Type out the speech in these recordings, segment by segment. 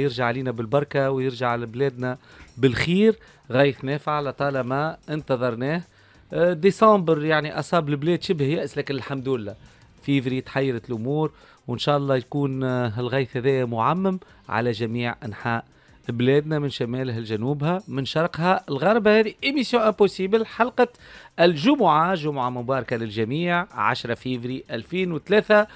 يرجع علينا بالبركة ويرجع لبلادنا بالخير غيث نافع لطالما انتظرناه آه، ديسمبر يعني أصاب البلاد شبه يأس لكن الحمد لله فيفري تحيرت الأمور وإن شاء الله يكون آه، الغيث هذا معمم على جميع أنحاء بلادنا من شمالها لجنوبها من شرقها الغرب هذه إيميسيون امبوسيبل حلقة الجمعة جمعة مباركة للجميع 10 فيفري 2003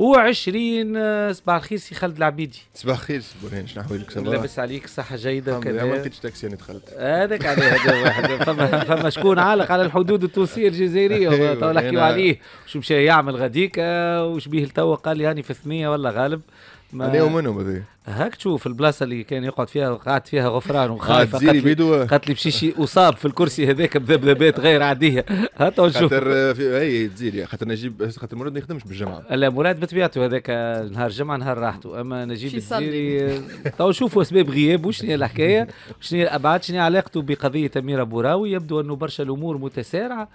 و20 آه، صباح الخير سي خالد العبيدي صباح الخير سي بورهان شنو احوالك صباح لاباس عليك صحة جيدة وكذا ما لقيتش تاكسي انا دخلت هذاك عليه هذا واحد فما فما شكون عالق على الحدود التونسية الجزائرية تو أيوة، نحكيو عليه شو مشى يعمل غاديك آه، وش بيه توا قال لي هاني في الثنية ولا غالب ما انا ومنهم هذي هاك تشوف البلاصه اللي كان يقعد فيها قعد فيها غفران وخايف قالت لي بشي شي وصاب في الكرسي هذاك بذبذبات غير عاديه تو نشوف خاطر هي تزيري خاطر نجيب خاطر مراد ما يخدمش بالجمعه لا مراد بطبيعته هذاك نهار الجمعه نهار راحته اما نجيب تزيري تو نشوفوا اسباب غيابه شنو هي الحكايه شنو هي الابعاد شنو هي علاقته بقضيه اميره بوراوي يبدو انه برشا الامور متسارعه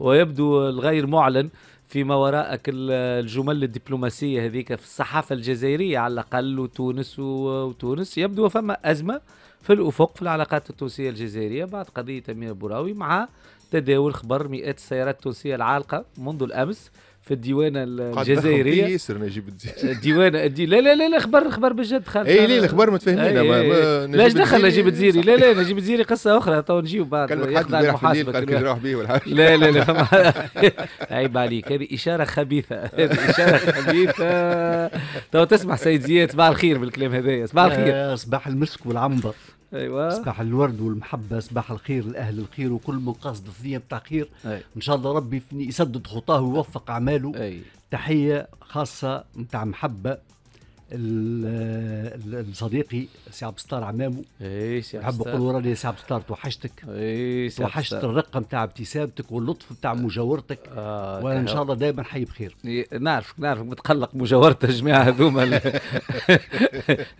ويبدو الغير معلن فيما وراء الجمل الدبلوماسية هذيك في الصحافة الجزائرية على الأقل وتونس وتونس يبدو فما أزمة في الأفق في العلاقات التونسية الجزائرية بعد قضية أمير بوراوي مع تداول خبر مئات السيارات التونسية العالقة منذ الأمس في الديوانه الجزائريه قاعد ياسر نجيب الدين الديوانه الدي... لا لا لا لا خبر خبر بجد خالد اي لا الخبر متفاهمين لا اش دخل نجيب الزيري لا لا إيه، إيه. نجيب الزيري قصه اخرى تو نجيو بعد كلمك حد امبارح بالليل قال كي نروح به ولا لا لا لا عيب عليك هذه اشاره خبيثه اشاره خبيثه تو تسمح سيد زياد صباح الخير بالكلام هذايا صباح الخير آه، صباح المسك والعنبر ايوه صباح الورد والمحبه صباح الخير لاهل الخير وكل من قصد الثنيه بتاع خير أي. ان شاء الله ربي يسدد خطاه ويوفق اعماله تحيه خاصه نتاع محبه صديقي سي عبد الستار عمامو اي سي عبد الستار نحب نقول سي عبد الستار توحشتك اي سي توحشت الرقه نتاع ابتسامتك واللطف نتاع آه. مجاورتك آه وان شاء الله دائما حي بخير إيه، نعرفك نعرفك متقلق مجاورت الجماعه هذوما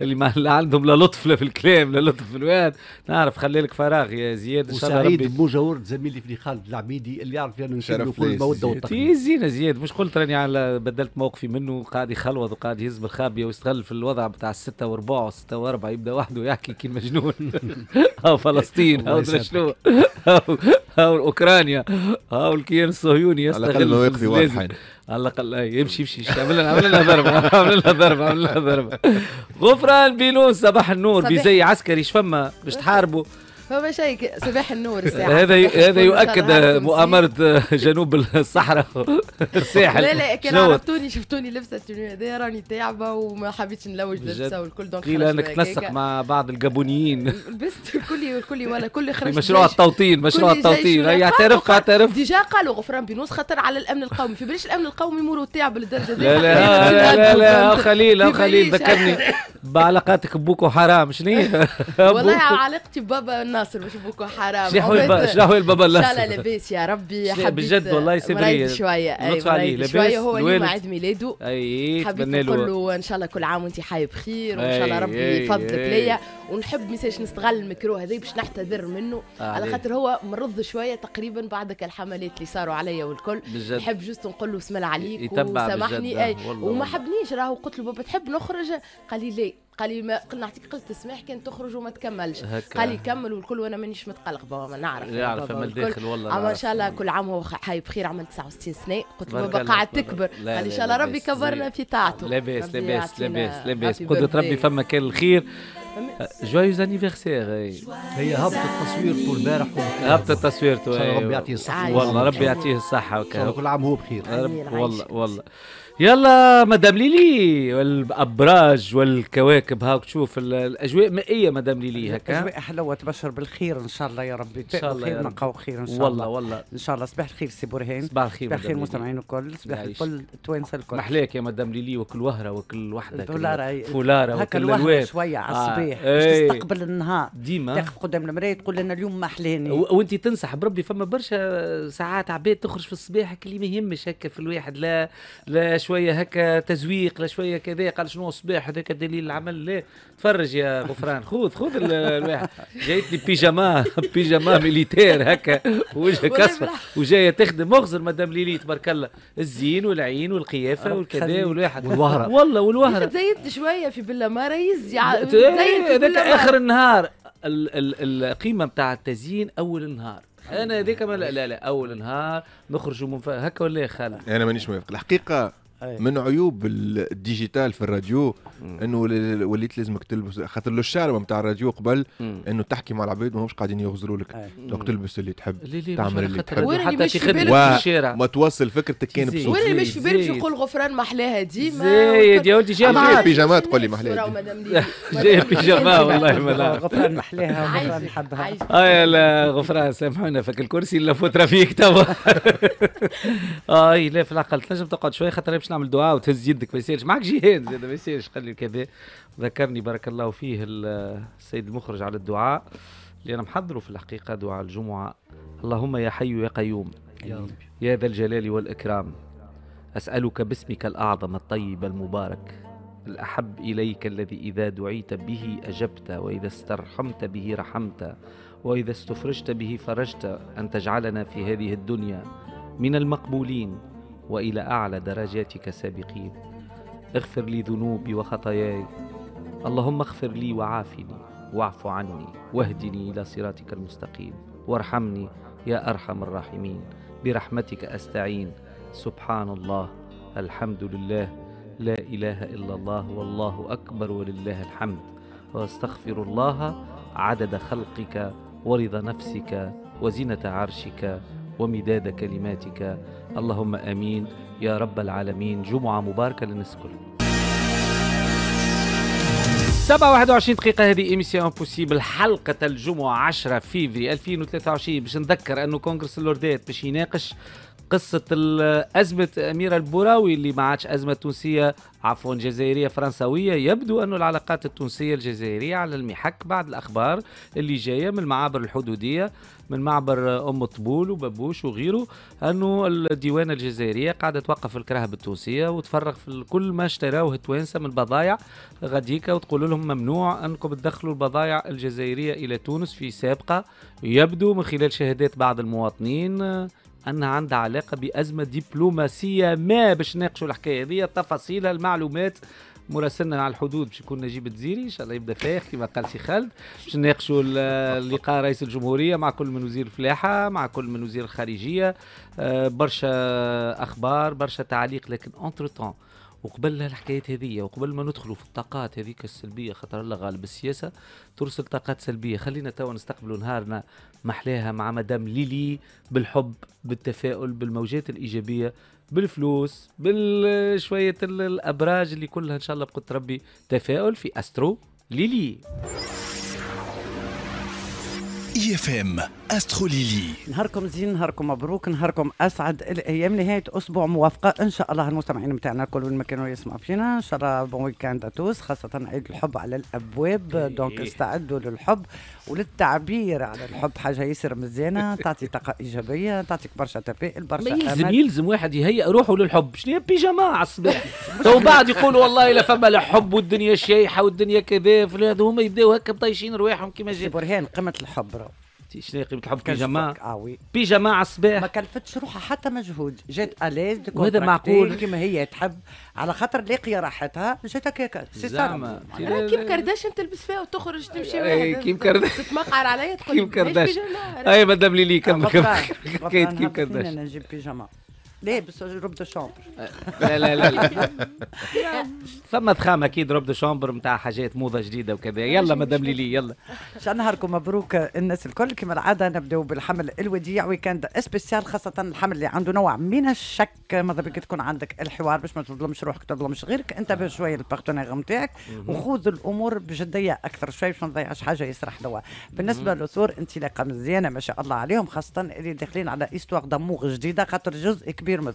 اللي ما عندهم لا لطف لا في الكلام لا لطف في الواد نعرف خلي لك فراغ يا زياد وسعيد بمجاورة زميلي في خالد العبيدي اللي يعرف انا نشوف كل الموده والتقدير زينه زياد مش قلت راني بدلت موقفي منه قاعد يخلوض وقاعد يهز بالخابيه يستغل في الوضع بتاع الستة وربع والستة واربع يبدأ وحده يحكي كي المجنون أو فلسطين أو شنو أو, أو أوكرانيا أو الكيان الصهيوني يستغل على الأقل يقضي واحد على الأقل إيه، يمشي يمشي عمل لنا عمل لنا ضربة عمل لنا ضربة عمل لنا ضربة غفران بينوس صباح النور بزي عسكري شفما باش تحاربه فما شيء صباح النور الساعه هذا هذا يؤكد مؤامره جنوب الصحراء الساحل لا لا كان عرفتوني شفتوني لبسة هذا راني تاعبه وما حبيتش نلوج لبسه والكل دونك قيل انك تنسق مع بعض الجابونيين لبست الكل والكل ولا كل خرج مشروع التوطين مشروع التوطين يعترف يعترف ديجا قالوا غفران بنوس خطر على الامن القومي في بلاش الامن القومي يمروا تاعب للدرجه لا لا لا لا خليل خليل ذكرني بعلاقاتك بوكو حرام شنو والله علاقتي ببابا ناصر مشبوك حرام شرحوا الب... هو البابا ناصر لا لا لاباس يا ربي حبيت بجد والله سبري شويه اي عليه شويه هو اليوم عيد ميلاده اي حبيت نقول له ان شاء الله كل عام وانت حي بخير وان شاء الله ربي يفضلك ليا ونحب ميساج نستغل الميكرو هذي باش نعتذر منه آه، على خاطر هو مرض شويه تقريبا بعدك الحملات اللي صاروا عليا والكل نحب جست نقول له اسم عليك وسامحني آه، اي وما حبنيش راهو قلت له بابا تحب نخرج قال لي لا قال لي ما قلنا نعطيك قلت تسمح كان تخرج وما تكملش قال لي كمل والكل وانا مانيش متقلق بابا ما نعرف نعرف من الداخل والله اما ان شاء الله كل عام هو حي بخير عمل 69 سنه قلت له بابا قاعد تكبر قال ان شاء الله ربي كبرنا في طاعته لاباس لاباس لاباس لاباس قدرة ربي فما كان الخير جويز انيفرسير هي هبط التصوير طول البارح هبط التصوير ربي يعطيه الصحه والله ربي يعطيه الصحه كل عام هو بخير والله والله يلا مدام ليلي والابراج والكواكب هاك تشوف الاجواء مائيه مدام ليلي هكا الاجواء حلوه تبشر بالخير ان شاء الله يا ربي ان شاء الله خير نلقاو خير ان شاء والله الله والله والله ان شاء الله صباح الخير سي برهان صباح الخير صباح الخير مستمعين الكل صباح الكل التوانسه الكل محلاك يا مدام ليلي وكل وهره وكل وحده فولاره فولاره هكا الوهره شويه على آه، الصباح آه. تستقبل النهار ديما تقف قدام المرايه تقول لنا اليوم ما احلاني وانت تنصح بربي فما برشا ساعات عباد تخرج في الصباح اللي ما يهمش هكا في الواحد لا لا شويه هكا تزويق لشويه كذا قال شنو الصباح هذاك دليل العمل لا تفرج يا غفران خذ خذ الواحد جايتني بيجاما بيجاما ميليتير هكا وجهك اصفر وجايه تخدم مغزر مدام ليلي تبارك الله الزين والعين والقيافه والكذا والواحد والوهره والله والوهره زيدت شويه في بلا ما ريز إيه، هذاك اخر النهار القيمه نتاع التزيين اول النهار انا هذيك لا لا لا اول نهار نخرجوا من هكا ولا يا خالد انا مانيش موافق الحقيقه أيه. من عيوب الديجيتال في الراديو انه وليت لازمك تلبس خاطر لو الشارب نتاع الراديو قبل انه تحكي مع العباد ماهمش قاعدين يغزروا لك دوك تلبس اللي تحب تعمل اللي تحب حتى في خدمه الشارع ما توصل فكرتك كان بصوت وين مش في بالك يقول غفران غفران محلاها ديما زيد يا ولدي جاي بيجامات تقول لي محلاها جاي بيجامات والله ملا غفران محلاها غفران حبها اه لا غفران سامحونا فك الكرسي الا فوت فيك توا اه لا في العقل تنجم تقعد شويه خاطر باش نعمل دعاء وتهز يدك ما يصيرش معك جهاد زاد ما يصيرش قال لي كذا ذكرني بارك الله فيه السيد المخرج على الدعاء اللي انا محضره في الحقيقه دعاء الجمعه اللهم يا حي يا قيوم يا ذا الجلال والاكرام اسالك باسمك الاعظم الطيب المبارك الأحب إليك الذي إذا دعيت به أجبت وإذا استرحمت به رحمت وإذا استفرجت به فرجت أن تجعلنا في هذه الدنيا من المقبولين والى اعلى درجاتك سابقين اغفر لي ذنوبي وخطاياي اللهم اغفر لي وعافني واعف عني واهدني الى صراطك المستقيم وارحمني يا ارحم الراحمين برحمتك استعين سبحان الله الحمد لله لا اله الا الله والله اكبر ولله الحمد واستغفر الله عدد خلقك ورضا نفسك وزنه عرشك ومداد كلماتك اللهم امين يا رب العالمين جمعه مباركه للناس الكل 7 21 دقيقة هذه إيميسيون امبوسيبل حلقة الجمعة 10 فيفري 2023 باش نذكر أنه كونغرس اللوردات باش يناقش قصه ازمه اميره البوراوي اللي ما عادش ازمه تونسيه عفوا جزائريه فرنسويه يبدو أن العلاقات التونسيه الجزائريه على المحك بعد الاخبار اللي جايه من المعابر الحدوديه من معبر ام طبول وبابوش وغيره انه الديوانه الجزائريه قاعده توقف الكرهب التونسيه وتفرغ في كل ما اشتراوه التوانسه من بضايع غاديكا وتقول لهم ممنوع انكم تدخلوا البضايع الجزائريه الى تونس في سابقه يبدو من خلال شهادات بعض المواطنين انها عندها علاقه بازمه دبلوماسيه ما باش ناقشوا الحكايه هذه تفاصيلها المعلومات مراسلنا على الحدود باش يكون نجيب الجزيري ان شاء الله يبدا فايق كما قال سي خالد باش نناقشوا اللقاء رئيس الجمهوريه مع كل من وزير الفلاحه مع كل من وزير الخارجيه آه، برشا اخبار برشا تعليق لكن اونتر تون وقبل الحكايات هذه وقبل ما ندخلوا في الطاقات هذيك السلبيه خاطر الله غالب السياسه ترسل طاقات سلبيه خلينا توا نستقبلوا نهارنا محلاها مع مدام ليلي بالحب بالتفاؤل بالموجات الايجابيه بالفلوس بالشويه الابراج اللي كلها ان شاء الله بقدر ربي تفاؤل في استرو ليلي بي اف ام استرو ليلي نهاركم زين نهاركم مبروك نهاركم اسعد الايام نهايه اسبوع موافقه ان شاء الله المستمعين نتاعنا الكل وين ما كانوا يسمعوا فينا ان شاء الله بون ويكاند اتوس خاصه عيد الحب على الابواب دونك إيه. استعدوا للحب وللتعبير على الحب حاجه ياسر مزيانه تعطي طاقه ايجابيه تعطيك برشا تفاؤل برشا ما يلزم يلزم واحد يهيئ روحه للحب شنو هي بيجاما على الصباح تو بعد يقول والله لا فما لا حب والدنيا شايحه والدنيا كذا فلان هما يبداو هكا مطيشين رواحهم كيما جاي برهان قمه الحب رو. فهمتي شنو قيمه الحب بيجاما بيجاما آه، على الصباح ما كلفتش روحها حتى مجهود جات اليز وهذا معقول كما هي تحب على خاطر لاقيه راحتها جات هكاك سي صار كيم كارداشيان تلبس فيها وتخرج تمشي اي كيم كارداشيان تتمقعر عليا تقول كيم كارداشيان اي مدام ليلي كمل كمل حكايه كيم كارداشيان انا نجيب بيجاما لابس روب دو شامبر لا لا لا, لا. تخام اكيد روب دو شامبر نتاع حاجات موضه جديده وكذا يلا مدام ليلي يلا عشان نهاركم مبروك الناس الكل كما العاده نبداو بالحمل الوديع ويكاند سبيسيال خاصه الحمل اللي عنده نوع من الشك ماذا بك تكون عندك الحوار باش ما تظلمش روحك تظلمش غيرك انتبه آه. شويه للبارتنير نتاعك وخذ الامور بجديه اكثر شويه باش ما نضيعش حاجه يسرح لها بالنسبه للثور انطلاقه مزيانه ما شاء الله عليهم خاصه اللي داخلين على ايستوار دموغ جديده خاطر جزء كبير كبير من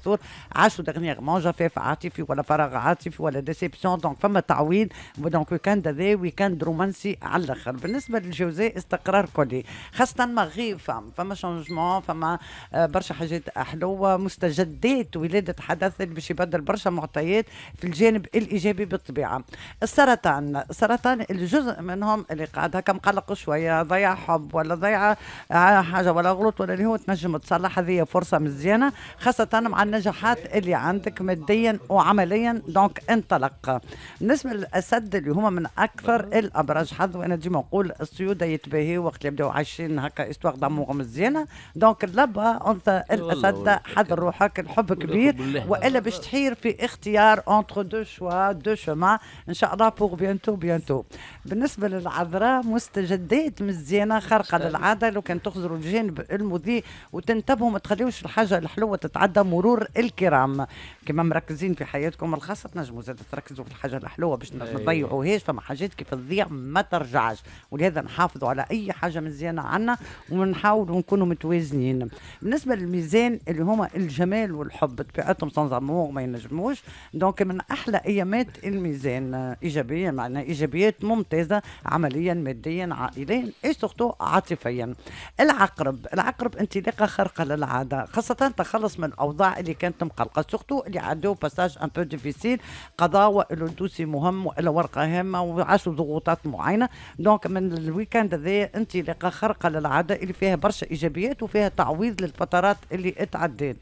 عاشوا دغنيغ مون جفاف عاطفي ولا فراغ عاطفي ولا ديسيبسيون دونك فما تعويض دونك ويكاند هذا ويكاند رومانسي على الاخر بالنسبه للجوزاء استقرار كلي خاصه مغيب فما فما شونجمون آه، فما برشا حاجات حلوه مستجدات ولاده حدث اللي باش يبدل برشا معطيات في الجانب الايجابي بالطبيعه السرطان السرطان الجزء منهم اللي قاعد هكا مقلق شويه ضيع حب ولا ضيع آه، حاجه ولا غلط ولا اللي هو تنجم تصلح هذه فرصه مزيانه خاصه مع النجاحات اللي عندك ماديا وعمليا دونك انطلق بالنسبه للاسد اللي هما من اكثر الأبراج حظ وانا ديما نقول السيوده يتباهي وقت اللي يبداو عايشين هكا استواغ دامور مزيانه دونك لبا انت الاسد حذر روحك الحب كبير والا باش تحير في اختيار اونتر دو شوا دو شوما ان شاء الله بوغ بيانتو بيانتو بالنسبه للعذراء مستجدات مزيانه خارقه للعاده لو كان تخزروا الجانب المضيء وتنتبهوا ما تخليوش الحاجه الحلوه تتعدى مرور الكرام كما مركزين في حياتكم الخاصه تنجموا زاد تركزوا في الحاجه الحلوه باش ما إيه. تضيعوهاش فما حاجات كيف تضيع ما ترجعش ولهذا نحافظوا على اي حاجه مزيانه عنا ونحاولوا نكونوا متوازنين بالنسبه للميزان اللي هما الجمال والحب بطبيعتهم سانز ما ينجموش دونك من احلى ايامات الميزان ايجابيه معنا ايجابيات ممتازه عمليا ماديا عائليا اي سورتو عاطفيا العقرب العقرب انطلاقه خارقه للعاده خاصه تخلص من الاوضاع اللي كانت مقلقه سورتو اللي عدوا باساج ان بو ديفيسيل قضاء والو دوسي مهم والو ورقه هامه وعاشوا ضغوطات معينه دونك من الويكاند هذايا انطلاقه خارقه للعاده اللي فيها برشا ايجابيات وفيها تعويض للفترات اللي اتعدات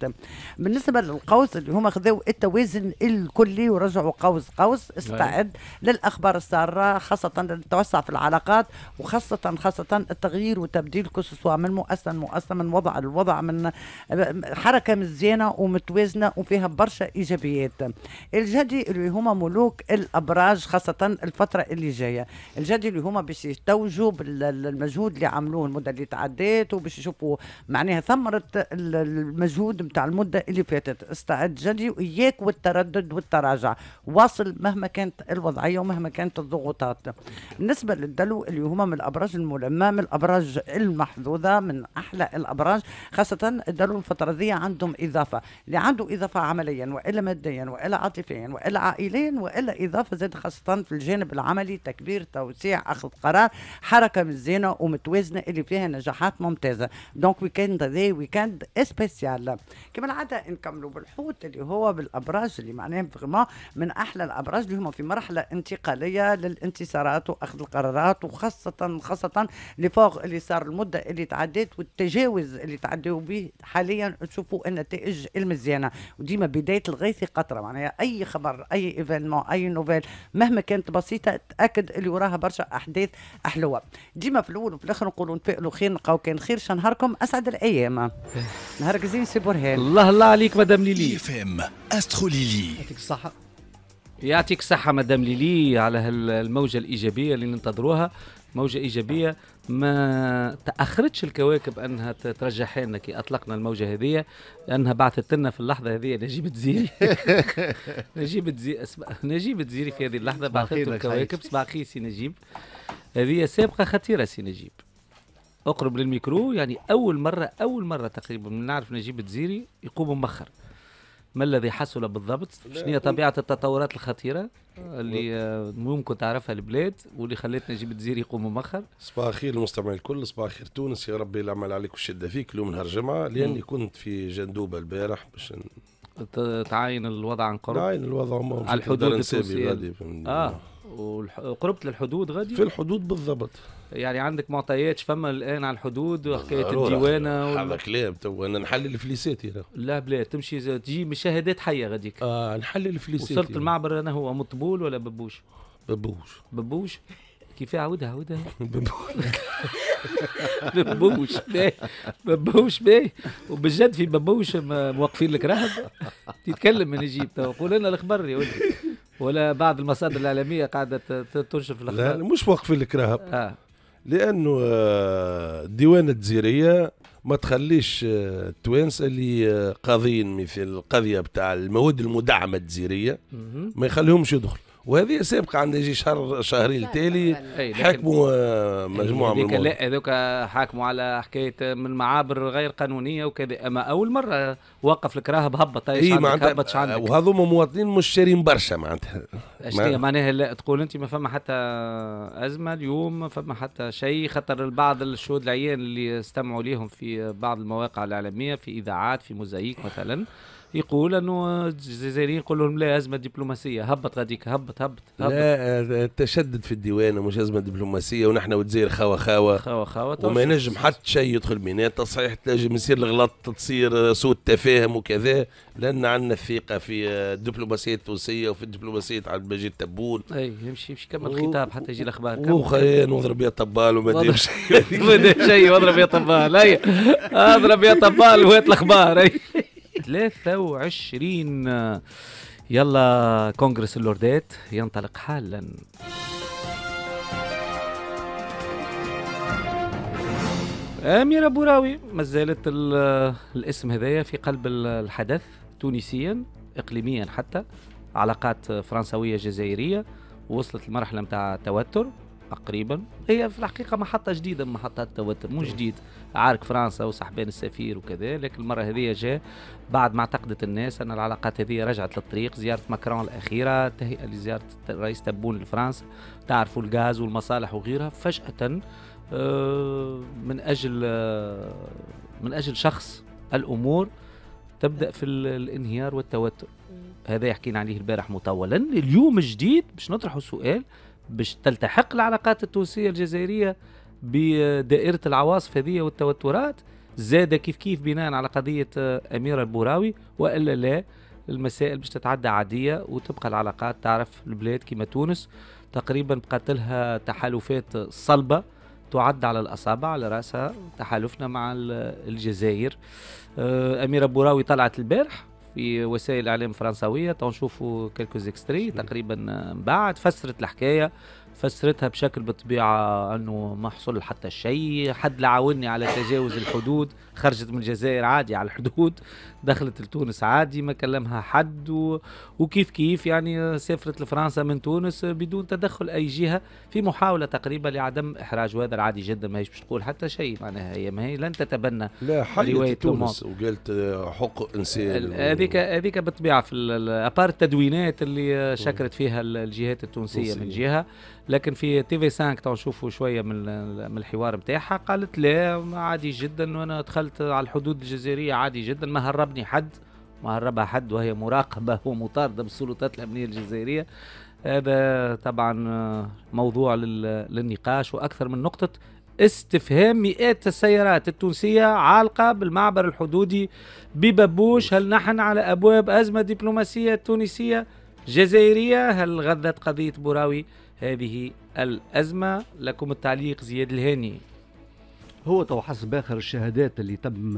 بالنسبه للقوس اللي هما خذوا التوازن الكلي ورجعوا قوس قوس نعم. استعد للاخبار الساره خاصه للتوسع في العلاقات وخاصه خاصه التغيير وتبديل كسوسوا من مؤسسه لمؤسسه من وضع لوضع من حركه مزيانه ومتوازنه وفيها برشا ايجابيات الجدي اللي هما ملوك الابراج خاصه الفتره اللي جايه الجدي اللي هما باش يتوجوا بالمجهود اللي عملوه المده اللي تعدات وباش يشوفوا معناها ثمره المجهود نتاع المده اللي فاتت استعد جدي واياك والتردد والتراجع واصل مهما كانت الوضعيه ومهما كانت الضغوطات بالنسبه للدلو اللي هما من الابراج الملمه من الابراج المحظوظه من احلى الابراج خاصه الدلو الفتره ذي عندهم اضافه اللي عنده إضافة عمليا وإلا ماديا وإلا عاطفيا وإلا عائليا وإلا إضافة زاد خاصة في الجانب العملي تكبير توسيع أخذ قرار حركة مزينة ومتوازنة اللي فيها نجاحات ممتازة دونك ويكند ذي ويكند سبيسيال كما العادة نكملوا بالحوت اللي هو بالأبراج اللي معناه فريمون من أحلى الأبراج اللي هما في مرحلة انتقالية للانتصارات وأخذ القرارات وخاصة خاصة لفوق اللي صار المدة اللي تعديت والتجاوز اللي تعديوا به حاليا تشوفوا النتائج المزيانه وديما بدايه الغيث قطره معناها اي خبر اي ايفينمون اي نوفيل مهما كانت بسيطه تاكد اللي وراها برشا احداث حلوه ديما في الاول وفي الاخر نقولوا نتفائلوا خير نلقاو كان خير شنهاركم اسعد الايام نهارك زين سي برهان الله الله عليك مدام ليلي فهم استرو ليلي يعطيك الصحه يعطيك الصحة مدام ليلي على هالموجة الإيجابية اللي ننتظروها موجة إيجابية ما تأخرتش الكواكب أنها ترجع حالنا كي أطلقنا الموجة هذه لانها بعثت لنا في اللحظة هذه نجيب تزيري نجيب تزيري نجيب تزيري في هذه اللحظة بعثت الكواكب صباح خير سي نجيب هذه سابقة خطيرة سي نجيب أقرب للميكرو يعني أول مرة أول مرة تقريبا نعرف نجيب تزيري يقوم مخر ما الذي حصل بالضبط شنو هي طبيعه التطورات الخطيره اللي آه، ممكن تعرفها البلاد واللي خلتنا نجيب الجزائر يقوم مؤخر صباح الخير المستمع الكل صباح الخير تونس يا ربي العمل عليك والشده فيك اليوم نهار جمعه لاني كنت في جندوبه البارح باش تعاين الوضع عن قرب تعاين الوضع على الحدود التونسيه اه وقربت للحدود غادي في الحدود بالضبط يعني عندك معطيات فما الان على الحدود وحكايه الديوانه هذا كلام تو انا نحلل فليساتي لا بلا تمشي تجي مشاهدات حيه غاديك اه نحلل فليساتي وصلت يعني. المعبر انا هو مطبول ولا ببوش؟ ببوش ببوش كيف عودها عودها ببوش ببوش باهي وبالجد في ببوش موقفين لك رهب تتكلم من يجيب تو قول لنا الخبر يا ولدي ولا بعض المصادر الاعلاميه قاعده تنشر في الاخبار لا مش واقفين الكراهب آه. لانه آه، ديوان الجزيريه ما تخليش آه، التوانسه اللي آه، قاضيين مثل القضيه بتاع المواد المدعمه الجزيريه ما يخليهمش يدخل وهذه سابقه عند يجي شهر شهرين التالي حاكموا آه، مجموعه من لا هذوك حاكموا على حكايه من معابر غير قانونيه وكذا اما اول مره وقف لك راهب هبط اي معناتها هبطش عندك آه، وهذوما مواطنين مش شارين برشا معناتها ما... معناها لا تقول انت ما فما حتى ازمه اليوم ما فما حتى شيء خاطر البعض الشهود العيان اللي استمعوا ليهم في بعض المواقع الاعلاميه في اذاعات في موزايك مثلا يقول انه الجزائريين يقول لهم لا ازمه دبلوماسيه هبط غاديك هبط هبط, هبط. آه، لا تشدد في الديوان ومش ازمه دبلوماسيه ونحن وتزير خاوه خاوه خاوه خاوه وما ينجم حتى شيء يدخل ميناء تصحيح تنجم يصير الغلط تصير سوء تفاهم وكذا لان عندنا الثقه في الدبلوماسيه التونسيه وفي الدبلوماسيه عبد المجيد تبون اي يمشي يمشي كمل الخطاب حتى يجي الاخبار وخي نضرب يا طبال وما دير شيء ما شيء واضرب يا طبال آه، اضرب يا طبال وهات الاخبار 23 يلا كونغرس اللوردات ينطلق حالا أميرة بوراوي ما زالت الاسم هذايا في قلب الحدث تونسيا إقليميا حتى علاقات فرنسوية جزائرية وصلت المرحلة متاع توتر تقريبا هي في الحقيقه محطه جديده من محطات التوتر مو جديد عارك فرنسا وصاحبين السفير وكذا لكن المره هذه جاء بعد ما اعتقدت الناس أن العلاقات هذه رجعت للطريق زيارة ماكرون الأخيرة تهيئة لزيارة الرئيس تبون لفرنسا تعرفوا الغاز والمصالح وغيرها فجأة آه، من أجل آه، من أجل شخص الأمور تبدأ في الانهيار والتوتر هذا يحكينا عليه البارح مطولا اليوم الجديد باش نطرحوا سؤال باش تلتحق العلاقات التونسية الجزائرية بدائرة العواصف هذه والتوترات زاد كيف كيف بناء على قضية آه، أميرة البوراوي وإلا لا المسائل باش تتعدى عادية وتبقى العلاقات تعرف البلاد كما تونس تقريبا بقت لها تحالفات صلبة تعد على الأصابع على رأسها تحالفنا مع الجزائر آه، أميرة بوراوي طلعت البارح في وسائل اعلام فرنسويه تنشوفوا كالكوز زيكستري تقريبا آه، بعد فسرت الحكايه فسرتها بشكل بطبيعة أنه ما حصل حتى شيء حد لعاوني عاوني على تجاوز الحدود خرجت من الجزائر عادي على الحدود دخلت لتونس عادي ما كلمها حد و... وكيف كيف يعني سافرت لفرنسا من تونس بدون تدخل اي جهه في محاوله تقريبا لعدم احراج وهذا العادي جدا ما هيش باش تقول حتى شيء معناها هي ما هي لن تتبنى لا حلت تونس وقالت حق انسان هذيك هذيك بالطبيعه في ابار التدوينات اللي شكرت فيها الجهات التونسيه من جهه لكن في تي في 5 تو نشوفوا شويه من من الحوار نتاعها قالت لا عادي جدا وانا دخلت على الحدود الجزائريه عادي جدا ما هرب ابني حد ما هربها حد وهي مراقبة ومطاردة بالسلطات الأمنية الجزائرية هذا طبعا موضوع للنقاش وأكثر من نقطة استفهام مئات السيارات التونسية عالقة بالمعبر الحدودي ببابوش هل نحن على أبواب أزمة دبلوماسية تونسية جزائرية هل غذت قضية بوراوي هذه الأزمة لكم التعليق زياد الهاني هو تو حسب اخر الشهادات اللي تم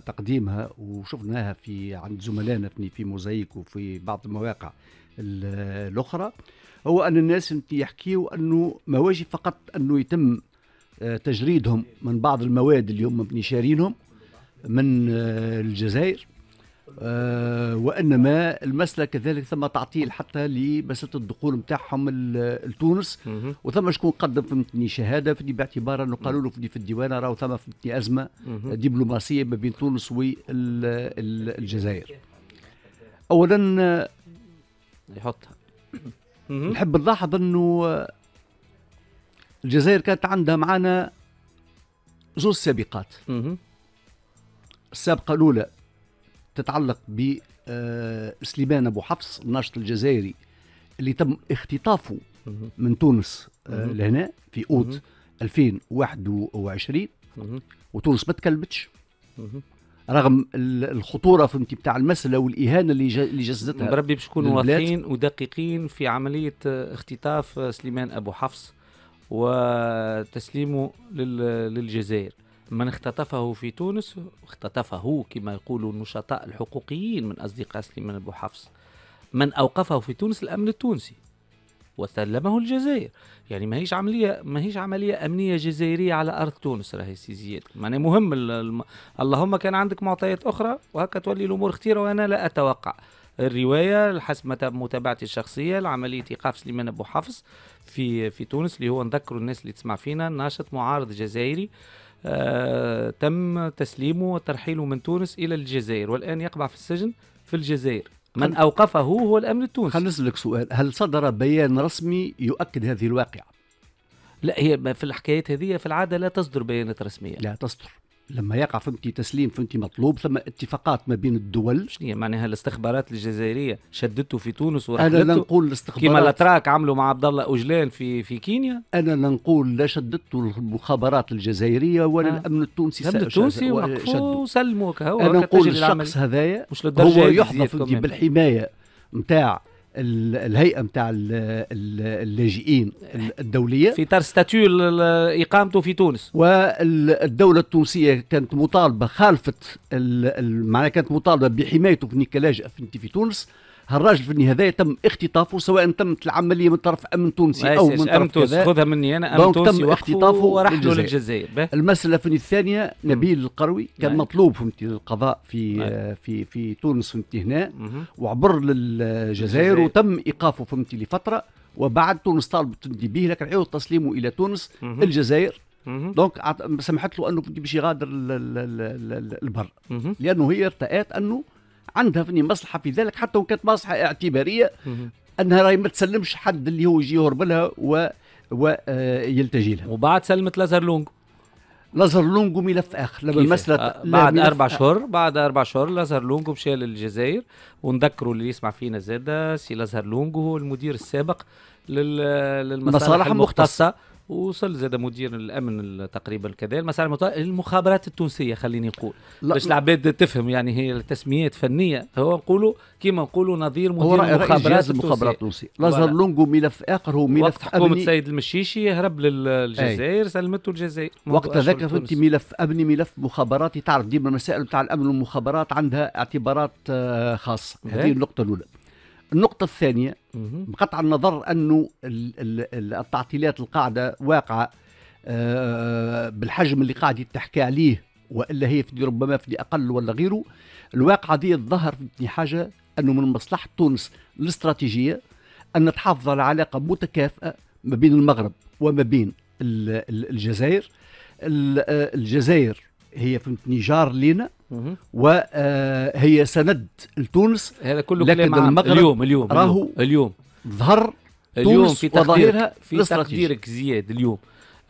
تقديمها وشفناها في عند زملائنا في موزايك وفي بعض المواقع الاخرى هو ان الناس يحكيوا انه مواجي فقط انه يتم آه، تجريدهم من بعض المواد اللي هم شارينهم من آه، الجزائر آه، وانما المساله كذلك ثم تعطيل حتى لمساله الدخول نتاعهم لتونس وثم شكون قدم فهمتني شهاده في باعتبار انه قالوا له في الديوان راهو ثم فهمتني ازمه دبلوماسيه ما بين تونس والجزائر اولا يحطها نحب نلاحظ انه الجزائر كانت عندها معنا زوج سابقات السابقه الاولى تتعلق ب آه، سليمان ابو حفص الناشط الجزائري اللي تم اختطافه من تونس آه، لهنا في اوت 2021 وتونس ما تكلمتش رغم الخطوره فهمتي بتاع المساله والاهانه اللي اللي جسدتها بربي باش نكونوا واضحين ودقيقين في عمليه آه، اختطاف سليمان ابو حفص وتسليمه للجزائر من اختطفه في تونس اختطفه كما يقول النشطاء الحقوقيين من أصدقاء سليمان أبو حفص من أوقفه في تونس الأمن التونسي وسلمه الجزائر يعني ماهيش عملية ماهيش عملية أمنية جزائرية على أرض تونس راهي سيزيات معناها مهم الم... اللهم كان عندك معطيات أخرى وهكا تولي الأمور كثيرة وأنا لا أتوقع الرواية حسب متابعتي الشخصية لعملية إيقاف سليمان أبو حفص في في تونس اللي هو نذكر الناس اللي تسمع فينا ناشط معارض جزائري آه آه، تم تسليمه وترحيله من تونس إلى الجزائر والآن يقبع في السجن في الجزائر من أوقفه هو الأمن التونسي خلينا نسألك سؤال هل صدر بيان رسمي يؤكد هذه الواقعة؟ لا هي في الحكايات هذه في العادة لا تصدر بيانات رسمية لا تصدر لما يقع فهمتي تسليم فهمتي مطلوب ثم اتفاقات ما بين الدول شنو يعني معناها الاستخبارات الجزائريه شدته في تونس انا لا نقول الاستخبارات كما الاتراك عملوا مع عبد الله اوجلان في في كينيا انا لا نقول لا شدته المخابرات الجزائريه ولا آه. الامن التونسي الامن التونسي وسلموا كهو انا نقول الشخص هذايا هو يحظى فهمتي بالحمايه نتاع الهيئه نتاع اللاجئين الدوليه في اطار ستاتيو اقامته في تونس والدوله التونسيه كانت مطالبه خالفت معناها كانت مطالبه بحمايته في كلاجئ في تونس هالراجل في النهايه تم اختطافه سواء تمت العمليه من طرف امن تونسي او من طرف تونسي خذها مني انا امن تونسي تم اختطافه ورحله للجزائر المساله في الثانيه نبيل القروي كان مم. نعم. مطلوب فهمتي القضاء في نعم. في في تونس فهمتي هنا وعبر للجزائر وتم ايقافه فهمتي لفتره وبعد تونس طالبت به لكن عاود تسليمه الى تونس مم. الجزائر دونك سمحت له انه باش يغادر البر لانه هي ارتأت انه عندها فني مصلحه في ذلك حتى وكانت مصلحه اعتباريه انها راهي ما تسلمش حد اللي هو يجي يهرب لها و ويلتجي آه، لها وبعد سلمت لازر لونغ لازر لونغ ملف اخر لما مسألة آه، بعد اربع شهور بعد اربع شهور لازر لونغ مشى للجزائر ونذكروا اللي يسمع فينا زاده سي لازر لونغ هو المدير السابق للمصالح المختصه وصل زاد مدير الامن تقريبا كذا المسار المخابرات التونسيه خليني نقول باش العباد تفهم يعني هي التسميات فنيه هو نقولوا كيما نقولوا نظير مدير هو المخابرات المخابرات التونسيه لازر لونغو ملف اخر هو ملف حكومه السيد المشيشي هرب للجزائر سلمته الجزائر وقت ذاك فهمت ملف امني ملف مخابراتي تعرف ديما المسائل بتاع الامن والمخابرات عندها اعتبارات آه، خاصه هذه النقطه الاولى النقطة الثانية بقطع النظر أنه التعطيلات القاعدة واقعة آه، بالحجم اللي قاعد يتحكى عليه والا هي في ربما في اقل ولا غيره الواقعه دي الظهر في حاجه انه من مصلحه تونس الاستراتيجيه ان تحافظ على علاقه متكافئه ما بين المغرب وما بين الجزائر آه، الجزائر هي فهمتني جار لينا وهي آه، سند لتونس هذا كله لكن المغرب اليوم اليوم راهو اليوم ظهر اليوم في تقديرها في تقديرك زياد اليوم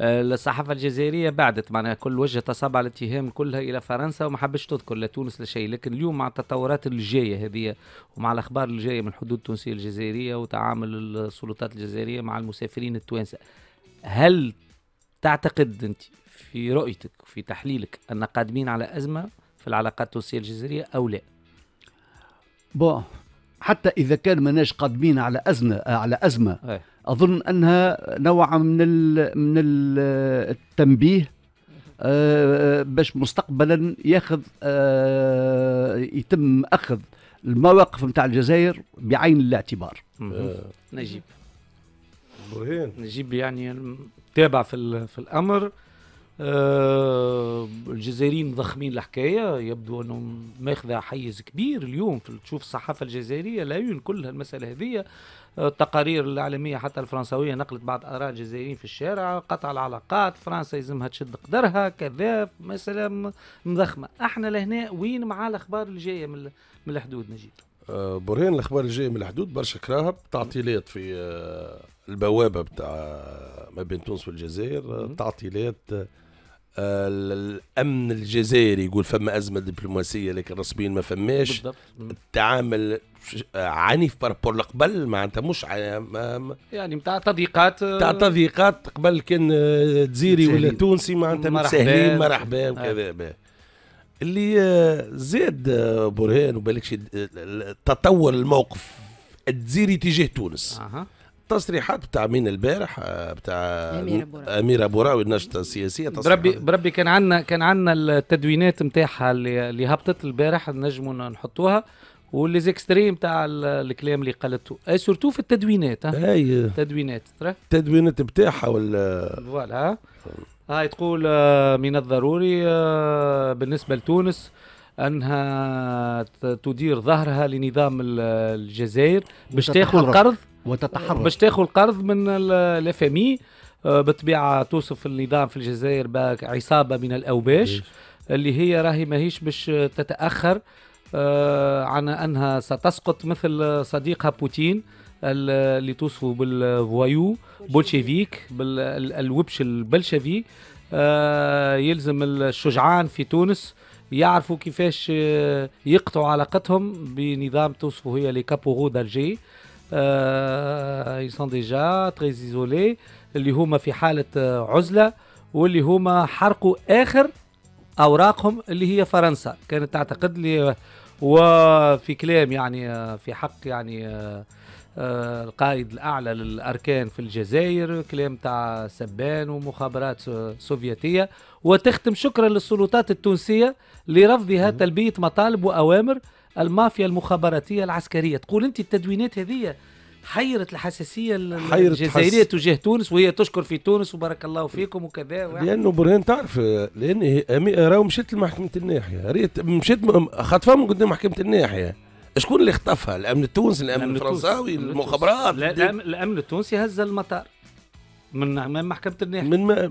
آه، الصحافه الجزائريه بعدت معناها كل وجه تصاب على الاتهام كلها الى فرنسا وما حبش تذكر لا تونس لا شيء لكن اليوم مع التطورات الجايه هذه ومع الاخبار الجايه من الحدود التونسيه الجزائريه وتعامل السلطات الجزائريه مع المسافرين التوانسه هل تعتقد انت في رؤيتك في تحليلك ان قادمين على ازمه في العلاقات التونسية الجزائرية أو لا؟ بون حتى إذا كان ماناش قادمين على أزمة على أزمة أي. أظن أنها نوع من الـ من الـ التنبيه آه باش مستقبلا ياخذ آه يتم أخذ المواقف نتاع الجزائر بعين الاعتبار. آه. نجيب. نجيب يعني تابع في, في الأمر آه، الجزائريين ضخمين الحكايه يبدو انهم ماخذه حيز كبير اليوم تشوف الصحافه الجزائريه لا كل المساله هذه آه، التقارير الاعلاميه حتى الفرنسويه نقلت بعض اراء الجزائريين في الشارع قطع العلاقات فرنسا يلزمها تشد قدرها كذا مساله مضخمه احنا لهنا وين مع الاخبار الجاية من من الحدود نجيب آه، برهان الاخبار الجايه من الحدود برشا كراهب تعطيلات في البوابه بتاع ما بين تونس والجزائر تعطيلات آه، الامن الجزائري يقول فما ازمه دبلوماسيه لكن رسميا ما فماش بالضبط. التعامل عنيف بارابور لقبل معناتها مش يعني نتاع تضييقات نتاع آه، تضييقات قبل كان آه، تزيري ولا تونسي معناتها مسهلين مرحبا وكذا اللي زاد برهان وبالك تطور الموقف تزيري تجاه تونس آه. تصريحات بتاع مين البارح آه، بتاع امير ابو راوي امير النشطه السياسيه بربي بربي كان عندنا كان عندنا التدوينات نتاعها اللي هبطت البارح نجموا نحطوها زيكستريم تاع الكلام اللي قالته اي سورتو في التدوينات ها اي التدوينات ترى التدوينات بتاعها ولا فوالا هاي تقول آه، من الضروري آه، بالنسبه لتونس انها تدير ظهرها لنظام الجزائر باش تاخذ قرض وتتحرك باش تاخذ قرض من الاف ام اي آه، بالطبيعه توصف النظام في الجزائر بعصابه من الاوباش اللي هي راهي ماهيش باش تتاخر آه، عن انها ستسقط مثل صديقها بوتين اللي توصفوا بالفويو بولشيفيك بالوبش البلشفي آه، يلزم الشجعان في تونس يعرفوا كيفاش يقطعوا علاقتهم بنظام توصفه هي لي لكابوغو دارجي آه، ils sont déjà très isolés اللي هما في حالة آه، عزلة واللي هما حرقوا آخر أوراقهم اللي هي فرنسا كانت تعتقد لي وفي كلام يعني آه، في حق يعني القائد الأعلى للأركان في الجزائر كلام تاع سبان ومخابرات سوفيتية وتختم شكرا للسلطات التونسية لرفضها تلبية مطالب وأوامر المافيا المخابراتيه العسكريه تقول انت التدوينات هذه حيرت الحساسيه الجزائريه تجاه تونس وهي تشكر في تونس وبارك الله فيكم وكذا لانه برهان تعرف لان راهو مشيت لمحكمه الناحيه ريت مشيت خطفها من قدام محكمه الناحيه شكون اللي خطفها الامن التونسي الامن الفرنساوي المخابرات الأمن, الامن التونسي هز المطار من من محكمه الناحية من ما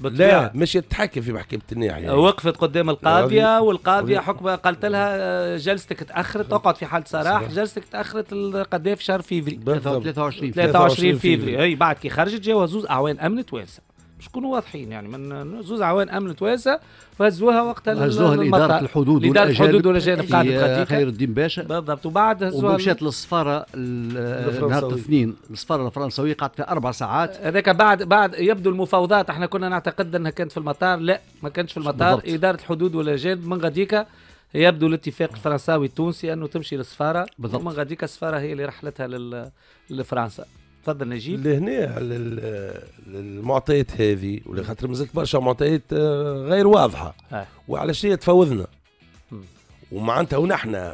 ما لا مش يتحكم في محكمه الناحية يعني. وقفت قدام القاضيه والقاضيه حكمها قالت لها آه، جلستك تاخرت اقعد في حاله سراح جلستك تاخرت قد في شهر فيفري 23 23 فيفري اي بعد كي خرجت جاوها زوز اعوان امن توانسه باش نكونوا واضحين يعني من زوز عوان امن واسع فهزوها وقتها هزوها لاداره الحدود لاداره الحدود والاجانب قاعده خير الدين باشا بالضبط وبعد هزوها ومشات للسفاره نهار الاثنين السفاره الفرنسويه قعدت فيها اربع ساعات هذاك بعد بعد يبدو المفاوضات احنا كنا نعتقد انها كانت في المطار لا ما كانتش في المطار بالضبط. اداره الحدود والاجانب من غاديكا يبدو الاتفاق الفرنساوي التونسي انه تمشي للسفاره بالضبط ومن غديك السفاره هي اللي رحلتها لفرنسا تفضل نجيب لهنا المعطيات هذه ولا خاطر مازلت برشا معطيات آه، غير واضحه آه. شنو هي تفوضنا ومعناتها ونحن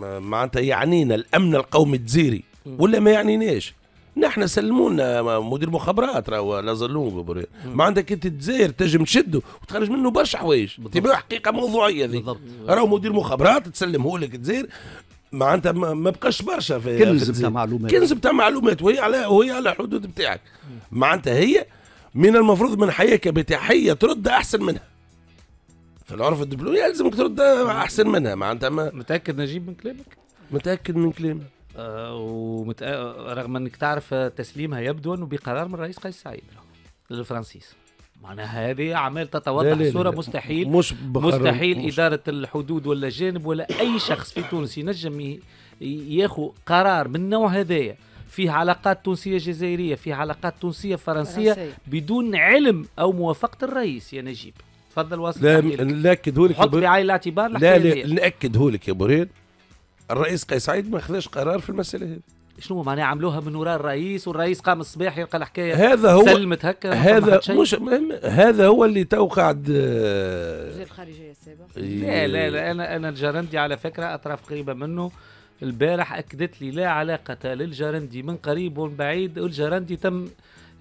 معناتها يعنينا الامن القومي الجزيري ولا ما يعنيناش نحن سلمونا مدير مخابرات راهو لازلون ما عندك انت تزير تنجم تشده وتخرج منه برشا حوايج تبيع حقيقه موضوعيه ذي راهو مدير مخابرات تسلمه لك تزير معناتها ما بقاش برشا في كنز بتاع معلومات كنز بتاع معلومات وهي على وهي على الحدود بتاعك معناتها هي من المفروض من حياك بتاعية ترد احسن منها في العرف الدبلومي يلزمك ترد احسن منها معناتها ما متاكد نجيب من كلامك متاكد من كلامك آه ومتأ... رغم انك تعرف تسليمها يبدو انه بقرار من الرئيس قيس سعيد الفرنسيس معناها هذه اعمال تتوضح لا لا لا صوره مستحيل مش مستحيل مش اداره الحدود ولا جانب ولا اي شخص في تونس ينجم ياخذ قرار من النوع هذايا فيه علاقات تونسيه جزائريه فيه علاقات تونسيه فرنسيه فرنسي. بدون علم او موافقه الرئيس يا نجيب تفضل واصل لا ناكدهولك حط بعين الاعتبار لا لا ناكدهولك يا بورين الرئيس قيس سعيد ما خذاش قرار في المساله هذه شنو معناها عملوها من وراء الرئيس والرئيس قام الصباح يلقى الحكايه هذا هو سلمت هكا هذا مش هذا هو اللي تو قاعد وزير آه، الخارجيه السابق لا لا لا انا انا الجرندي على فكره اطراف قريبه منه البارح اكدت لي لا علاقه للجرندي من قريب ومن بعيد الجرندي تم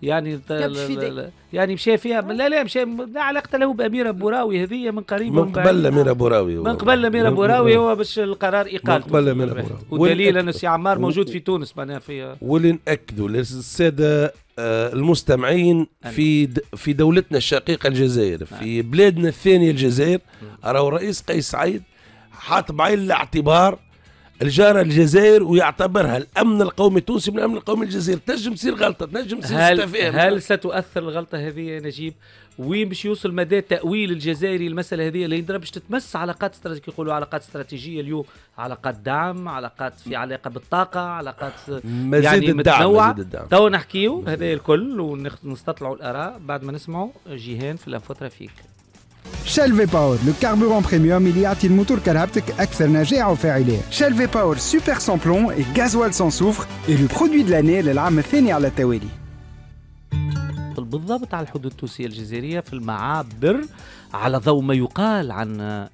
يعني يعني مشى فيها آه. لا لا مشى لا علاقه له بامير ابو راوي هذه من قريب من قبل امير ابو راوي من قبل امير ابو راوي هو باش القرار اقالته من قبل امير ابو راوي ودليل ان سي عمار موجود في تونس معناها في واللي ناكدوا للساده آه، المستمعين في في دولتنا الشقيقه الجزائر في بلادنا الثانيه الجزائر راهو الرئيس قيس سعيد حاط بعين الاعتبار الجارة الجزائر ويعتبرها الأمن القومي التونسي من الأمن القومي الجزائر تنجم تصير غلطة تنجم تصير هل, هل ستؤثر الغلطة هذه يا نجيب وين باش يوصل مدى تاويل الجزائري المساله هذه اللي باش تتمس علاقات استراتيجيه يقولوا علاقات استراتيجيه اليوم علاقات دعم علاقات في علاقه بالطاقه علاقات مزيد يعني الدعم متنوعة. مزيد الدعم تو نحكيو هذا الكل ونستطلعوا الاراء بعد ما نسمعوا جيهان في الانفوت فيك Shell V-Power, le carburant premium, il y a une moteur qui est plus nager à faire. Shell V-Power, super sans plomb et gasoil sans soufre, est le produit de l'année de l'année finie à la بالضبط على الحدود التونسية الجزائرية في المعابر على ضوء ما يقال عن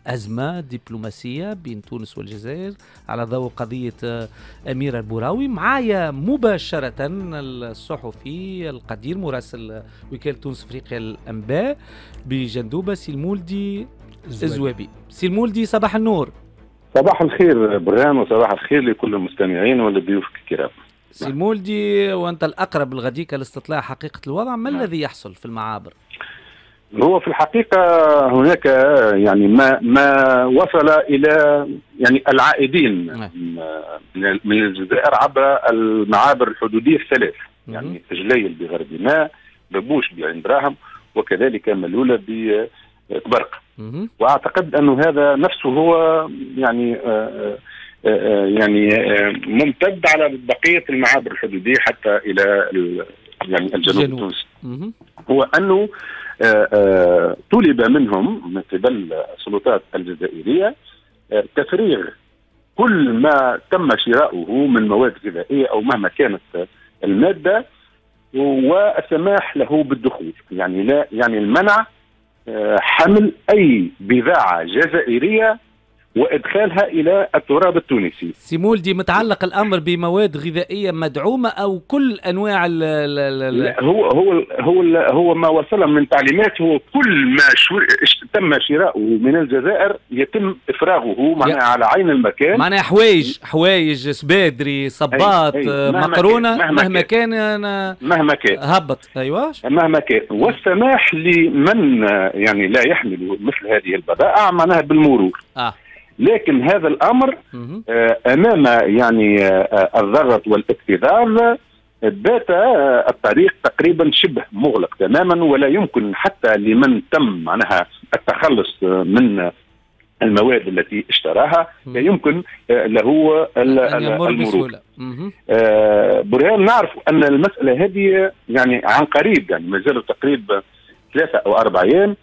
أزمة دبلوماسية بين تونس والجزائر على ضوء قضية آه، أمير البراوي معايا مباشرة الصحفي القدير مراسل وكالة تونس أفريقيا الأنباء بجندوبة سي المولدي الزوابي سي المولدي صباح النور صباح الخير برهان وصباح الخير لكل المستمعين وللضيوف الكرام سي نعم. مولدي وانت الاقرب لغديك لاستطلاع حقيقه الوضع ما نعم. الذي يحصل في المعابر؟ هو في الحقيقة هناك يعني ما ما وصل إلى يعني العائدين نعم. من الجزائر عبر المعابر الحدودية الثلاث يعني جليل بغرب ماء ببوش بعين دراهم وكذلك ملولة ببرق وأعتقد أنه هذا نفسه هو يعني آآ آه، آه، آه، آه، يعني آه، ممتد على بقيه المعابر الحدوديه حتى الى يعني الجنوب التونسي هو انه طلب منهم من قبل السلطات الجزائريه تفريغ كل ما تم شراؤه من مواد غذائيه او مهما كانت الماده والسماح له بالدخول يعني لا يعني المنع حمل اي بضاعه جزائريه وادخالها الى التراب التونسي. دي متعلق الامر بمواد غذائيه مدعومه او كل انواع الـ الـ لا هو هو هو هو ما وصل من تعليمات هو كل ما تم شراؤه من الجزائر يتم افراغه معناها على عين المكان. معناها حوايج حوايج سبادري صباط مقرونه مهما, مهما, مهما كان, أنا مهما كان هبط ايوه مهما كان والسماح لمن يعني لا يحمل مثل هذه البضائع معناها بالمرور. اه لكن هذا الامر آه، امام يعني آه، الضغط والاكتظاظ بات آه، الطريق تقريبا شبه مغلق تماما ولا يمكن حتى لمن تم معناها التخلص من المواد التي اشتراها لا يمكن له المرور برهان نعرف ان المساله هذه يعني عن قريب يعني ما زالوا تقريبا ثلاثة أو أربع أيام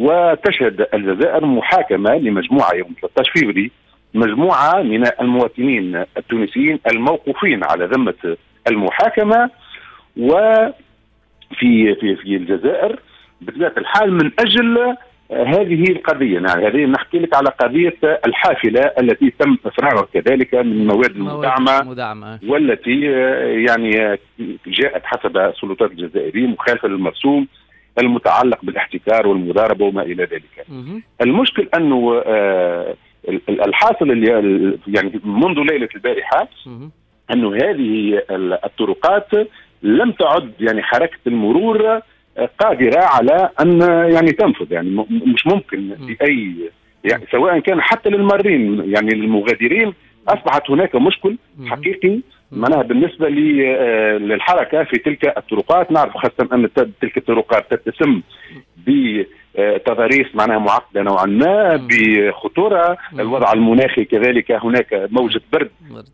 وتشهد الجزائر محاكمة لمجموعة يوم 13 فيفري مجموعة من المواطنين التونسيين الموقوفين على ذمة المحاكمة وفي في في الجزائر بذات الحال من أجل هذه القضية يعني هذه نحكي لك على قضية الحافلة التي تم إفرارها كذلك من مواد المدعمة مدعمة والتي آه، يعني آه، جاءت حسب السلطات الجزائرية مخالفة للمرسوم المتعلق بالاحتكار والمضاربه وما الى ذلك. المشكل انه آه، الحاصل اللي يعني منذ ليله البارحه انه هذه الطرقات لم تعد يعني حركه المرور آه، قادره على ان يعني تنفذ يعني مش ممكن باي يعني سواء كان حتى للمارين يعني للمغادرين اصبحت هناك مشكل حقيقي معناها بالنسبه آه، للحركه في تلك الطرقات نعرف خاصه ان تلك الطرقات تتسم بتضاريس آه، معناها معقده نوعا ما بخطوره الوضع المناخي كذلك هناك موجه برد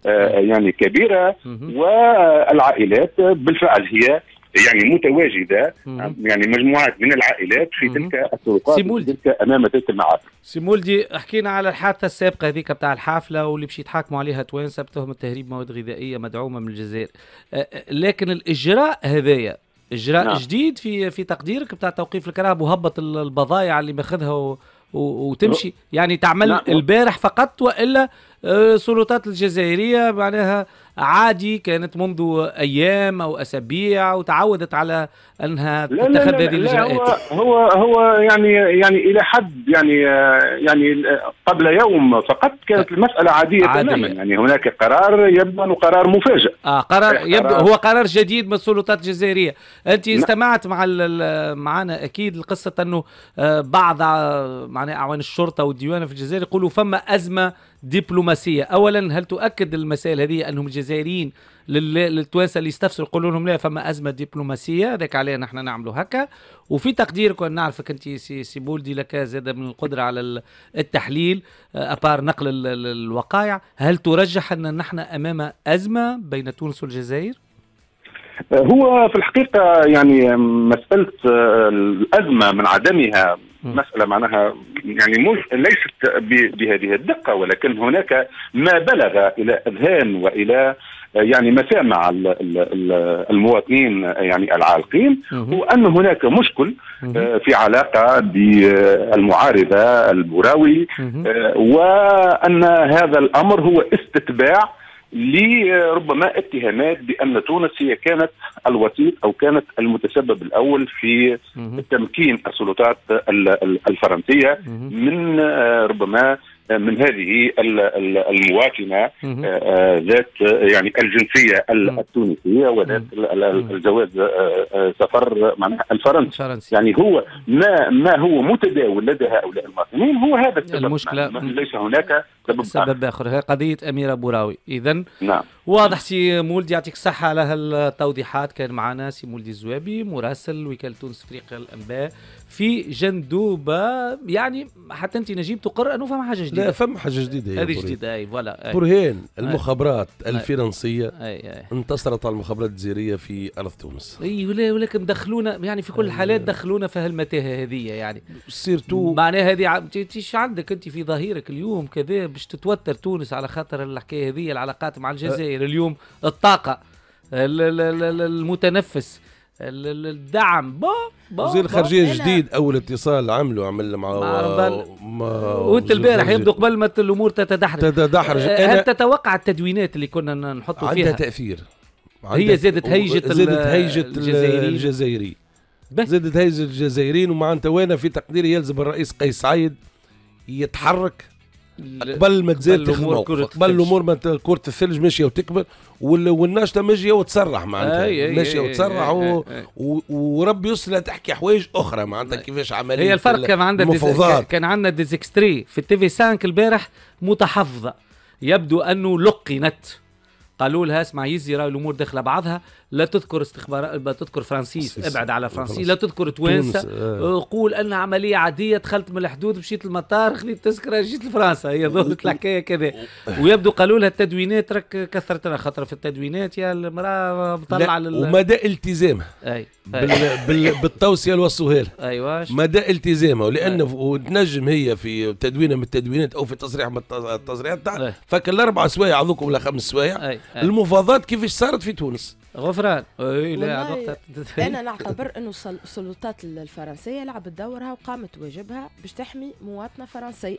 آه، يعني كبيره والعائلات بالفعل هي يعني متواجده مم. يعني مجموعات من العائلات في تلك الطرقات تلك امام تلك المعارض سي مولدي حكينا على الحادثه السابقه هذيك بتاع الحافله واللي باش يتحاكموا عليها توانسه بتهمه تهريب مواد غذائيه مدعومه من الجزائر لكن الاجراء هذايا اجراء نعم. جديد في في تقديرك بتاع توقيف الكرهب وهبط البضايع اللي ماخذها و... وتمشي نعم. يعني تعمل نعم. البارح فقط والا السلطات الجزائريه معناها عادي كانت منذ ايام او اسابيع وتعودت على انها تتخذ هذه الاجراءات هو هو يعني يعني الى حد يعني يعني قبل يوم فقط كانت المساله عاديه عادي. تماما يعني هناك قرار يبدو انه قرار مفاجئ اه قرار إيه، يبدو هو قرار جديد من السلطات الجزائريه انت نعم. استمعت مع معنا اكيد القصه انه آه، بعض معنا اعوان الشرطه والديوان في الجزائر يقولوا فما ازمه دبلوماسية أولا هل تؤكد المسائل هذه أنهم الجزائريين للتوانسة اللي يستفسروا يقولوا لهم لا فما أزمة دبلوماسية هذاك علينا نحن نعملوا هكا وفي تقديرك أن نعرفك أنت سي سيبولدي لك زاد من القدرة على التحليل آه، أبار نقل الوقائع هل ترجح أن نحن أمام أزمة بين تونس والجزائر؟ هو في الحقيقة يعني مسألة آه، الأزمة من عدمها مسألة معناها يعني ليست بهذه الدقة ولكن هناك ما بلغ إلى أذهان وإلى آه، يعني مسامع المواطنين يعني العالقين هو أن هناك مشكل آه، في علاقة بالمعارضة البراوي وأن هذا الأمر هو استتباع لربما اتهامات بان تونس هي كانت الوسيط او كانت المتسبب الاول في تمكين السلطات الفرنسيه من آه، ربما آه، من هذه المواطنه آه، ذات يعني الجنسيه التونسيه وذات الجواز سفر معناها الفرنسي يعني هو ما ما هو متداول لدى هؤلاء المواطنين هو هذا السبب المشكله يعني ليس هناك سبب سبب اخر هي قضيه اميره بوراوي اذا نعم واضح سي مولدي يعطيك الصحه على هالتوضيحات كان معنا سي مولدي الزوابي مراسل وكاله تونس افريقيا الانباء في جندوبه يعني حتى انت نجيب تقر انه فما حاجه جديده لا فما حاجه جديده هذه جديده اي فوالا برهان المخابرات أي. الفرنسيه أي. أي. انتصرت على المخابرات الجزائريه في ارض تونس اي ولكن دخلونا يعني في كل الحالات دخلونا في هالمتاهه هذه يعني سيرتو معناها هذه تيش عندك انت في ظهيرك اليوم كذا باش تتوتر تونس على خاطر الحكايه هذه العلاقات مع الجزائر أه. اليوم الطاقه المتنفس الدعم با با وزير الخارجيه الجديد اول اتصال عمله عمل مع وانت البارح يبدو قبل ما الامور تتدحرج تتدحرج أه، هل تتوقع التدوينات اللي كنا نحطوا فيها عندها تاثير عندها هي زادت هيجه زادت هيجه الجزائري, الجزائري. بس. زادت هيجه الجزائريين ومعناتها وانا في تقديري يلزم الرئيس قيس سعيد يتحرك قبل ما تزيد تخمو قبل الامور ما كره الثلج ماشيه وتكبر والناشطه ماشيه وتصرح معناتها ماشيه وتصرح وربي يسلى تحكي حوايج اخرى معناتها كيفاش عمليه هي الفرق كان عندنا المفوضات. كان عندنا ديزكستري في التي في 5 البارح متحفظه يبدو انه لقنت قالوا لها اسمع يزي راهي الامور داخله بعضها لا تذكر استخبارات تذكر فرانسيس ابعد على فرانسيس لا تذكر توانسه آه. قول انها عمليه عاديه دخلت من الحدود مشيت المطار خذيت تذكره جيت لفرنسا هي ظهرت الحكايه كذا ويبدو قالوا لها التدوينات راك كثرت لها خاطر في التدوينات يا المراه مطلعه لل... ومدى التزامها أي. بال... بال... بالتوصيه اللي وصوها لها ايوه مدى التزامها ولانه وتنجم هي في تدوينه من التدوينات او في تصريح من التصريحات تاعها فكر الاربع سوايع عضوكم ولا خمس سوايع المفاضات كيفاش صارت في تونس غفران اي لا انا نعتبر انه السلطات الفرنسيه لعبت دورها وقامت واجبها باش تحمي مواطنه فرنسيه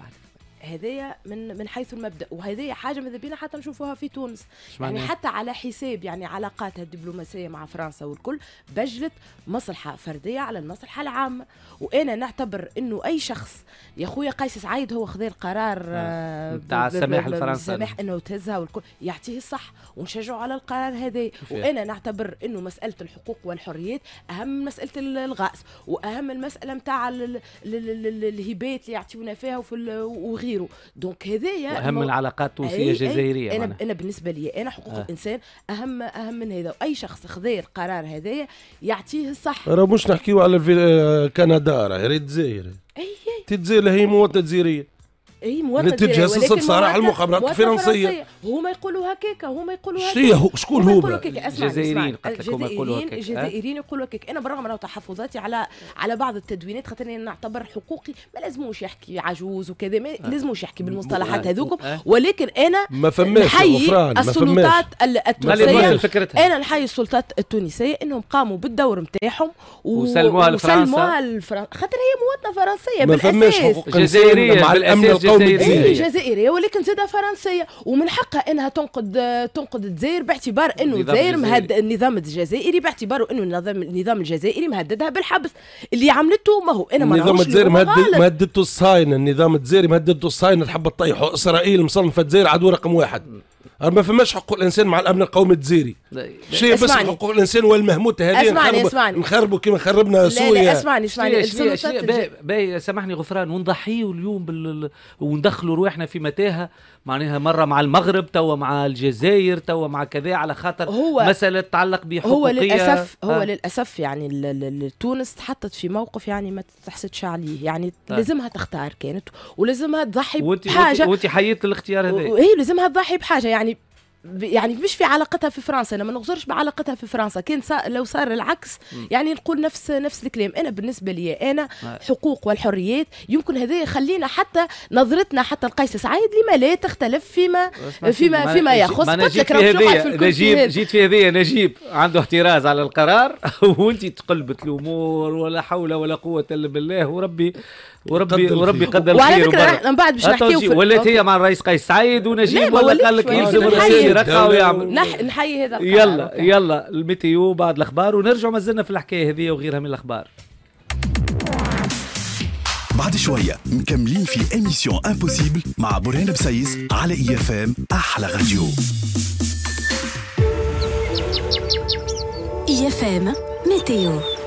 هذايا من من حيث المبدا وهذايا حاجه ماذا بينا حتى نشوفوها في تونس يعني حتى على حساب يعني علاقاتها الدبلوماسيه مع فرنسا والكل بجلت مصلحه فرديه على المصلحه العامه وانا نعتبر انه اي شخص يا خويا قيس سعيد هو خذ القرار نعم. آه، بتاع السماح لفرنسا السماح انه تهزها والكل يعطيه الصح ونشجعه على القرار هذا وانا نعتبر انه مساله الحقوق والحريات اهم من مساله الغاز واهم المساله نتاع الهبات اللي يعطيونا فيها وفي وغيرها نديروا دونك هذايا اهم العلاقات التونسيه الجزائريه انا انا بالنسبه لي انا حقوق آه. الانسان اهم اهم من هذا واي شخص خذا القرار هذايا يعطيه الصح راه مش نحكيو على آه، كندا راه الجزائر اي الجزائر هي مواطنه جزائريه اي مورد نتجسس بصراحه المخابرات الفرنسيه هما يقولوا هكاك هما يقولوا هكاك شكون هما الجزائريين قلت لك هما يقولوا هكاك الجزائريين يقولوا هكاك انا بالرغم من تحفظاتي على على بعض التدوينات خاطر انا نعتبر حقوقي ما لازموش يحكي عجوز وكذا ما أه. لازموش يحكي بالمصطلحات أه. هذوكم أه. ولكن انا ما فماش السلطات التونسيه انا نحيي السلطات التونسيه انهم قاموا بالدور نتاعهم وسلموها لفرنسا وسلموها لفرنسا خاطر هي مواطنه فرنسيه بالاساس ما فماش حقوق جزائريه مع الامن جزائرية إيه، جزائرية ولكن زادة فرنسية ومن حقها انها تنقد تنقد الجزائر باعتبار انه الجزائر مهد النظام الجزائري باعتبار انه النظام النظام الجزائري مهددها بالحبس اللي عملته ما هو انا ما النظام الجزائري مهددته الصاين النظام الجزائري مهددته الصاين تحب تطيحه اسرائيل مصنفة الجزائر عدو رقم واحد ما فماش حقوق الانسان مع الامن القومي الجزائري هي بس حقوق الانسان والمهموت هذه اسمعني اسمعني نخربوا كما خربنا سوريا لا, لا اسمعني اسمعني سامحني غفران ونضحيوا اليوم بال... وندخلوا رواحنا في متاهه معناها مره مع المغرب توا مع الجزائر توا مع كذا على خاطر هو مساله تتعلق بحقوقيه هو للاسف هو آه. للاسف يعني تونس تحطت في موقف يعني ما تحسدش عليه يعني آه. لازمها تختار كانت ولازمها تضحي بحاجه وانت حييت الاختيار هذا هي لازمها تضحي بحاجه يعني يعني مش في علاقتها في فرنسا انا ما نغزرش بعلاقتها في فرنسا كان لو صار العكس يعني نقول نفس نفس الكلام انا بالنسبه لي انا نعم. حقوق والحريات يمكن هذا يخلينا حتى نظرتنا حتى القيس سعيد لما لا تختلف فيما فيما فيما يخص قلت لك نجيب جيت في هذه نجيب عنده احتراز على القرار وانت تقلبت الامور ولا حول ولا قوه الا بالله وربي وربي وربي قدر وعلى فكره من بعد باش نحكيو ولات هي مع الرئيس قيس سعيد ونجيب ولا قال لك يلزم الرئيس رقه ويعمل نحيي هذا يلا يلا الميتيو بعد الاخبار ونرجع مازلنا في الحكايه هذه وغيرها من الاخبار بعد شوية مكملين في اميسيون امبوسيبل مع برهان بسيس على اي اف ام احلى راديو اي e اف ام ميتيو